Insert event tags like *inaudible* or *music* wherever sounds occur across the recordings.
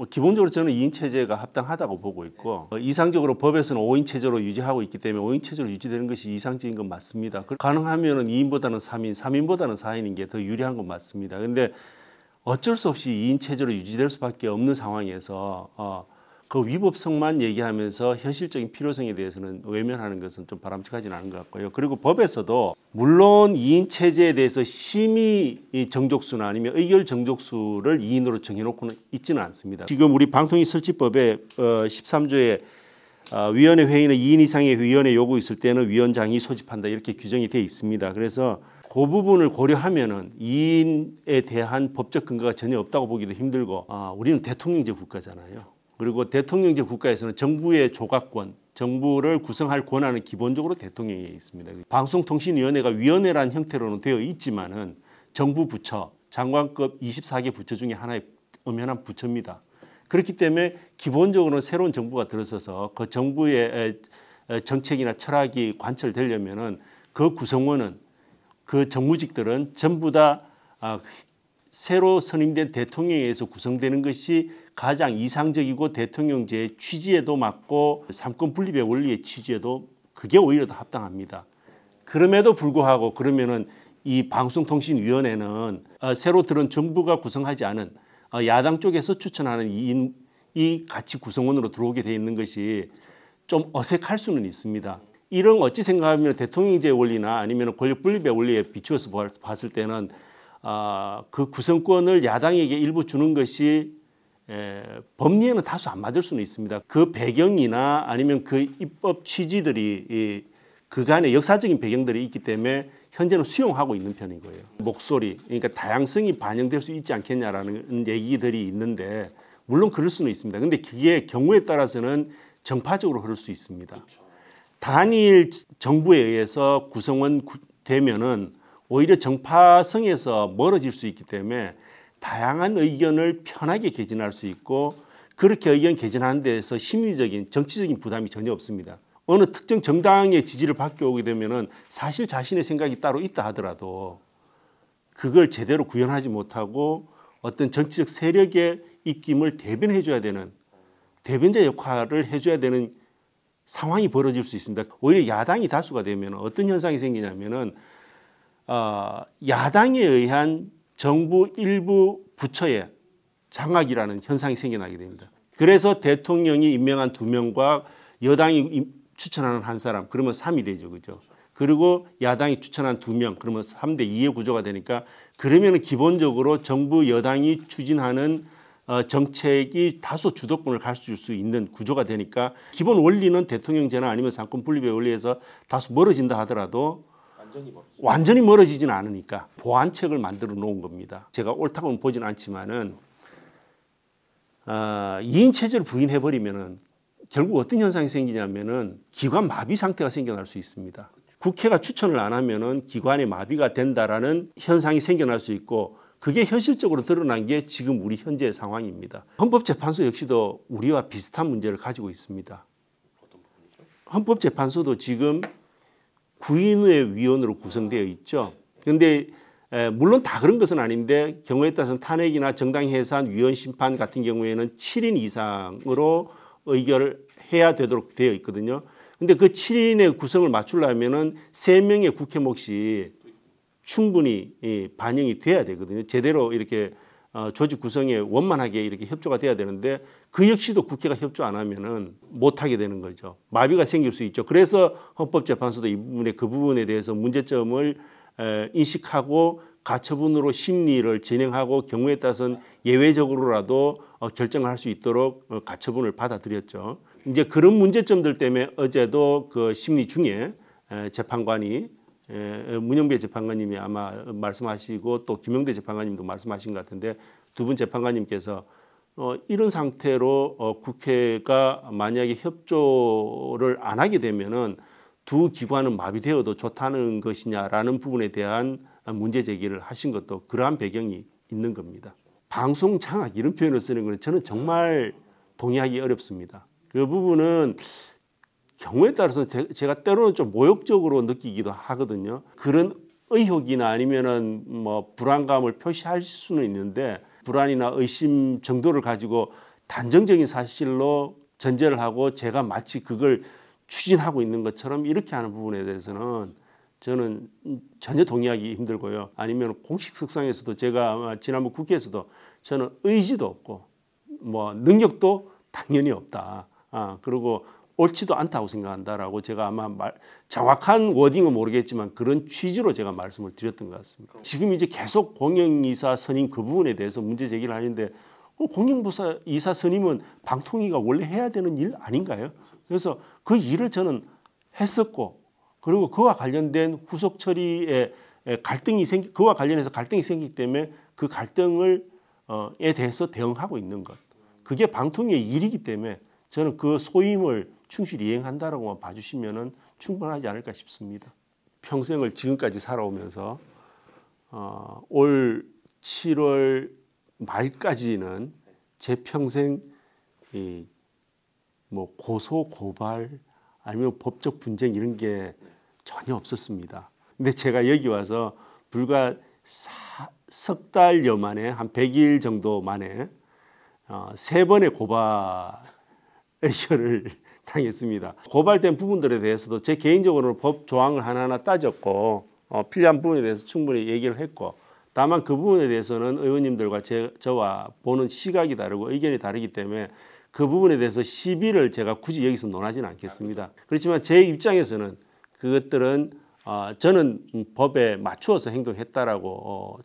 뭐 기본적으로 저는 2인 체제가 합당하다고 보고 있고 네. 어, 이상적으로 법에서는 5인 체제로 유지하고 있기 때문에 5인 체제로 유지되는 것이 이상적인 건 맞습니다. 그 가능하면 2인보다는 3인, 3인보다는 4인인 게 더 유리한 건 맞습니다. 근데 어쩔 수 없이 2인 체제로 유지될 수밖에 없는 상황에서 어, 그 위법성만 얘기하면서 현실적인 필요성에 대해서는 외면하는 것은 좀 바람직하지는 않은 것 같고요. 그리고 법에서도 물론 이인 체제에 대해서 심의 정족수나 아니면 의결 정족수를 이인으로 정해놓고는 있지는 않습니다. 지금 우리 방통위 설치법에 어, 13조에 어, 위원회 회의는 이인 이상의 위원회 요구 있을 때는 위원장이 소집한다 이렇게 규정이 돼 있습니다. 그래서 그 부분을 고려하면은 이인에 대한 법적 근거가 전혀 없다고 보기도 힘들고 아, 우리는 대통령제 국가잖아요. 그리고 대통령제 국가에서는 정부의 조각권, 정부를 구성할 권한은 기본적으로 대통령에 있습니다. 방송통신위원회가 위원회라는 형태로는 되어 있지만은 정부 부처, 장관급 24개 부처 중에 하나의 엄연한 부처입니다. 그렇기 때문에 기본적으로 새로운 정부가 들어서서 그 정부의 정책이나 철학이 관철되려면은 그 구성원은 그 정무직들은 전부 다 아, 새로 선임된 대통령에 의해서 구성되는 것이 가장 이상적이고 대통령제의 취지에도 맞고 삼권 분립의 원리의 취지에도 그게 오히려 더 합당합니다. 그럼에도 불구하고 그러면은 이 방송통신위원회는 어, 새로 들은 정부가 구성하지 않은 어, 야당 쪽에서 추천하는 이이 같이 구성원으로 들어오게 돼 있는 것이 좀 어색할 수는 있습니다. 이런 어찌 생각하면 대통령제 원리나 아니면 권력 분립의 원리에 비추어서 봤을 때는 아, 그 구성권을 야당에게 일부 주는 것이 예, 법리에는 다소 안 맞을 수는 있습니다. 그 배경이나 아니면 그 입법 취지들이 이, 그간의 역사적인 배경들이 있기 때문에 현재는 수용하고 있는 편인 거예요. 목소리, 그러니까 다양성이 반영될 수 있지 않겠냐라는 얘기들이 있는데 물론 그럴 수는 있습니다. 근데 그게 경우에 따라서는 정파적으로 흐를 수 있습니다. 단일 정부에 의해서 구성원 되면은 오히려 정파성에서 멀어질 수 있기 때문에 다양한 의견을 편하게 개진할 수 있고 그렇게 의견 개진하는 데에서 심리적인 정치적인 부담이 전혀 없습니다. 어느 특정 정당의 지지를 받게 오게 되면은 사실 자신의 생각이 따로 있다 하더라도 그걸 제대로 구현하지 못하고 어떤 정치적 세력의 입김을 대변해 줘야 되는 대변자 역할을 해 줘야 되는 상황이 벌어질 수 있습니다. 오히려 야당이 다수가 되면 어떤 현상이 생기냐면은 어, 야당에 의한 정부 일부 부처의 장악이라는 현상이 생겨나게 됩니다. 그래서 대통령이 임명한 두 명과 여당이 추천하는 한 사람 그러면 3이 되죠. 그죠? 그리고 야당이 추천한 두 명 그러면 3대 2의 구조가 되니까 그러면 기본적으로 정부 여당이 추진하는 어, 정책이 다소 주도권을 가질 수 있는 구조가 되니까 기본 원리는 대통령제나 아니면 상권 분립의 원리에서 다소 멀어진다 하더라도 완전히, 완전히 멀어지진 않으니까 보완책을 만들어 놓은 겁니다. 제가 옳다고는 보진 않지만은 어, 이인 체제를 부인해 버리면은 결국 어떤 현상이 생기냐면은 기관 마비 상태가 생겨날 수 있습니다. 국회가 추천을 안 하면은 기관의 마비가 된다라는 현상이 생겨날 수 있고 그게 현실적으로 드러난 게 지금 우리 현재의 상황입니다. 헌법재판소 역시도 우리와 비슷한 문제를 가지고 있습니다. 헌법재판소도 지금 구인의 위원으로 구성되어 있죠. 그런데 물론 다 그런 것은 아닌데 경우에 따라서는 탄핵이나 정당 해산, 위헌 심판 같은 경우에는 7인 이상으로 의결해야 을 되도록 되어 있거든요. 근데 그 7인의 구성을 맞추려면은 3명의 국회 몫이 충분히 반영이 돼야 되거든요. 제대로 이렇게 어, 조직 구성에 원만하게 이렇게 협조가 돼야 되는데 그 역시도 국회가 협조 안 하면은 못하게 되는 거죠. 마비가 생길 수 있죠. 그래서 헌법재판소도 이 부분에 그 부분에 대해서 문제점을 인식하고 가처분으로 심리를 진행하고 경우에 따라서는 예외적으로라도 어, 결정할 수 있도록 어, 가처분을 받아들였죠. 이제 그런 문제점들 때문에 어제도 그 심리 중에 재판관이 예, 어, 문영배 재판관님이 아마 말씀하시고 또 김영대 재판관님도 말씀하신 것 같은데 두 분 재판관님께서 어, 이런 상태로 어, 국회가 만약에 협조를 안 하게 되면은 두 기관은 마비되어도 좋다는 것이냐라는 부분에 대한 문제 제기를 하신 것도 그러한 배경이 있는 겁니다. 방송 장악 이런 표현을 쓰는 것은 저는 정말 동의하기 어렵습니다. 그 부분은 경우에 따라서 제, 가 때로는 좀 모욕적으로 느끼기도 하거든요. 그런 의혹이나 아니면은 뭐 불안감을 표시할 수는 있는데 불안이나 의심 정도를 가지고 단정적인 사실로 전제를 하고 제가 마치 그걸 추진하고 있는 것처럼 이렇게 하는 부분에 대해서는 저는 전혀 동의하기 힘들고요. 아니면 공식 석상에서도 제가 지난번 국회에서도 저는 의지도 없고 뭐 능력도 당연히 없다. 아 그리고 옳지도 않다고 생각한다라고 제가 아마 말, 정확한 워딩은 모르겠지만 그런 취지로 제가 말씀을 드렸던 것 같습니다. 지금 이제 계속 공영이사 선임 그 부분에 대해서 문제 제기를 하는데 어, 공영부사 이사 선임은 방통위가 원래 해야 되는 일 아닌가요? 그래서 그 일을 저는 했었고 그리고 그와 관련된 후속 처리에 갈등이 생기 그와 관련해서 갈등이 생기 때문에 그 갈등을 어에 대해서 대응하고 있는 것 그게 방통위의 일이기 때문에 저는 그 소임을 충실히 이행한다라고만 봐주시면은 충분하지 않을까 싶습니다. 평생을 지금까지 살아오면서 어, 올 7월 말까지는 제 평생 이, 뭐 고소 고발 아니면 법적 분쟁 이런 게 전혀 없었습니다. 근데 제가 여기 와서 불과 석 달여 만에 한 100일 정도 만에 어, 세 번의 고발 의견을 *laughs* 당했습니다. 고발된 부분들에 대해서도 제 개인적으로는 법 조항을 하나하나 따졌고 어, 필요한 부분에 대해서 충분히 얘기를 했고 다만 그 부분에 대해서는 의원님들과 제, 저와 보는 시각이 다르고 의견이 다르기 때문에 그 부분에 대해서 시비를 제가 굳이 여기서 논하지는 않겠습니다. 그렇지만 제 입장에서는 그것들은 어, 저는 법에 맞추어서 행동했다라고 어,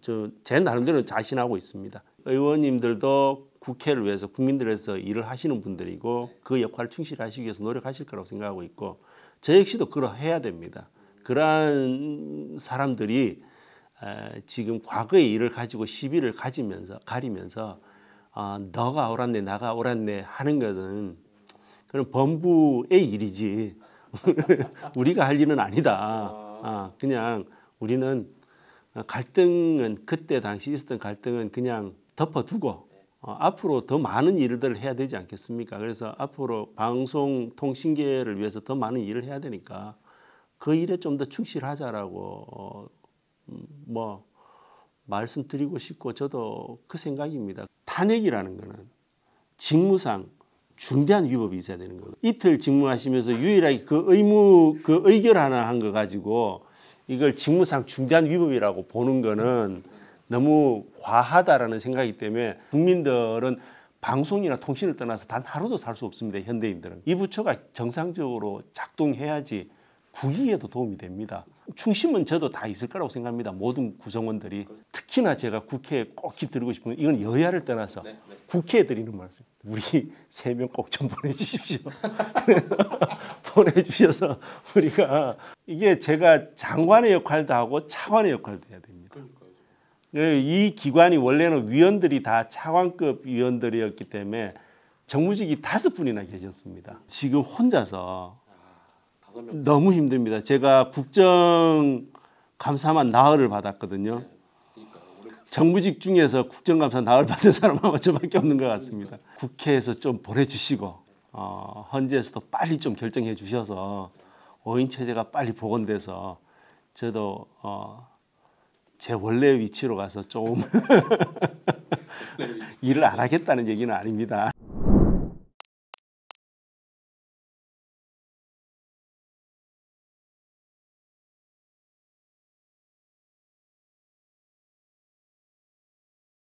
저, 제 나름대로 자신하고 있습니다. 의원님들도 국회를 위해서 국민들 위해서 일을 하시는 분들이고 그 역할을 충실히 하시기 위해서 노력하실 거라고 생각하고 있고 저 역시도 그러해야 됩니다. 그러한 사람들이 지금 과거의 일을 가지고 시비를 가지면서 가리면서 아, 너가 옳았네 나가 옳았네 하는 것은 그런 범부의 일이지 *laughs* 우리가 할 일은 아니다. 아, 그냥 우리는 어, 갈등은 그때 당시 있었던 갈등은 그냥 덮어두고 어, 앞으로 더 많은 일들을 해야 되지 않겠습니까? 그래서 앞으로 방송 통신계를 위해서 더 많은 일을 해야 되니까 그 일에 좀 더 충실하자라고 어, 음, 뭐 말씀드리고 싶고 저도 그 생각입니다. 탄핵이라는 거는 직무상 중대한 위법이 있어야 되는 거고 이틀 직무하시면서 유일하게 그 의무 그 의결 하나 한 거 가지고 이걸 직무상 중대한 위법이라고 보는 거는 너무 과하다라는 생각이 때문에 국민들은 방송이나 통신을 떠나서 단 하루도 살 수 없습니다. 현대인들은. 이 부처가 정상적으로 작동해야지 국익에도 도움이 됩니다. 충심은 저도 다 있을 거라고 생각합니다. 모든 구성원들이 특히나 제가 국회에 꼭 깃들이고 싶은 이건 여야를 떠나서 네, 네. 국회에 드리는 말씀. 우리 *laughs* 세 명 꼭 좀 보내주십시오. *laughs* 보내주셔서 우리가 이게 제가 장관의 역할도 하고 차관의 역할도 해야 됩니다. 그러니까. 이 기관이 원래는 위원들이 다 차관급 위원들이었기 때문에 정무직이 다섯 분이나 계셨습니다. 지금 혼자서 너무 힘듭니다. 제가 국정 감사만 나흘을 받았거든요. 정부직 중에서 국정감사 나흘 받은 사람 아마 저밖에 없는 것 같습니다. 국회에서 좀 보내주시고 어, 헌재에서도 빨리 좀 결정해 주셔서 5인 체제가 빨리 복원돼서 저도 어, 제 원래 위치로 가서 조금 *laughs* 일을 안 하겠다는 얘기는 아닙니다.